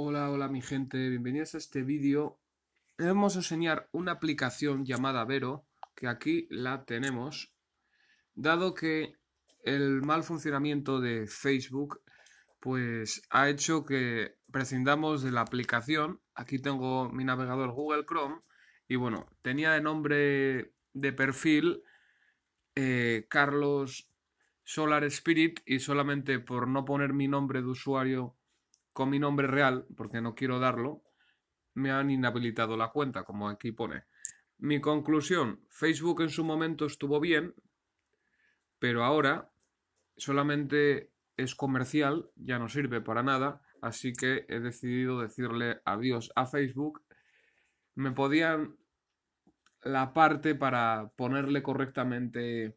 Hola, hola mi gente, bienvenidos a este vídeo. Vamos a enseñar una aplicación llamada Vero, que aquí la tenemos, dado que el mal funcionamiento de Facebook pues ha hecho que prescindamos de la aplicación. Aquí tengo mi navegador Google Chrome y bueno, tenía de nombre de perfil eh, Carlos Solar Spirit y solamente por no poner mi nombre de usuario con mi nombre real, porque no quiero darlo, me han inhabilitado la cuenta, como aquí pone. Mi conclusión, Facebook en su momento estuvo bien, pero ahora solamente es comercial, ya no sirve para nada, así que he decidido decirle adiós a Facebook. Me podían la parte para ponerle correctamente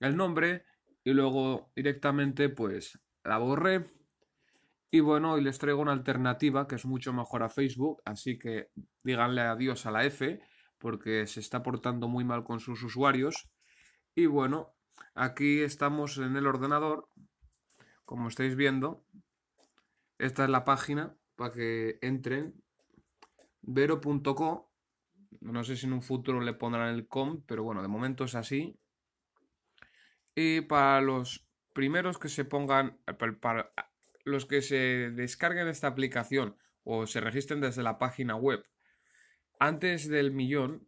el nombre y luego directamente pues la borré y bueno, hoy les traigo una alternativa que es mucho mejor a Facebook, así que díganle adiós a la F, porque se está portando muy mal con sus usuarios. Y bueno, aquí estamos en el ordenador, como estáis viendo. Esta es la página para que entren. Vero.co. No sé si en un futuro le pondrán el com, pero bueno, de momento es así. Y para los primeros que se pongan, eh, los que se descarguen esta aplicación o se registren desde la página web antes del millón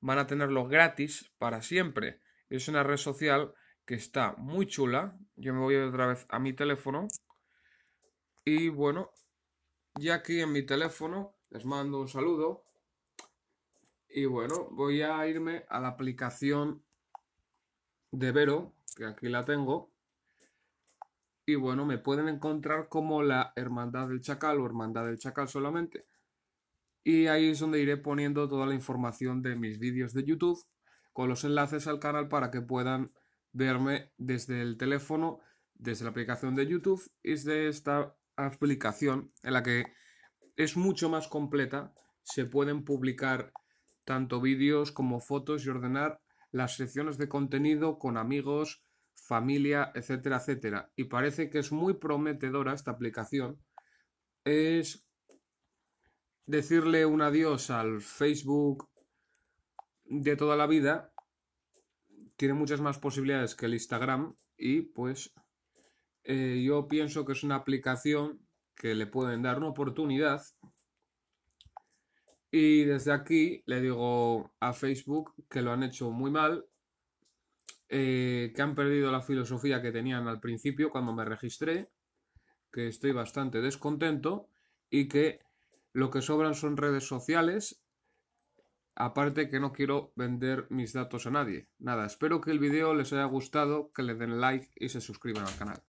van a tenerlo gratis para siempre. Es una red social que está muy chula. Yo me voy otra vez a mi teléfono. Y bueno, ya aquí en mi teléfono les mando un saludo. Y bueno, voy a irme a la aplicación de Vero, que aquí la tengo. Y bueno, me pueden encontrar como la Hermandad del Chacal o Hermandad del Chacal solamente. Y ahí es donde iré poniendo toda la información de mis vídeos de YouTube con los enlaces al canal para que puedan verme desde el teléfono, desde la aplicación de YouTube y desde esta aplicación en la que es mucho más completa. Se pueden publicar tanto vídeos como fotos y ordenar las secciones de contenido con amigos, familia, etcétera, etcétera. Y parece que es muy prometedora esta aplicación. Es decirle un adiós al Facebook de toda la vida. Tiene muchas más posibilidades que el Instagram y pues eh, yo pienso que es una aplicación que le pueden dar una oportunidad. Y desde aquí le digo a Facebook que lo han hecho muy mal eh, que han perdido la filosofía que tenían al principio cuando me registré, que estoy bastante descontento y que lo que sobran son redes sociales, aparte que no quiero vender mis datos a nadie. Nada, espero que el video les haya gustado, que le den like y se suscriban al canal.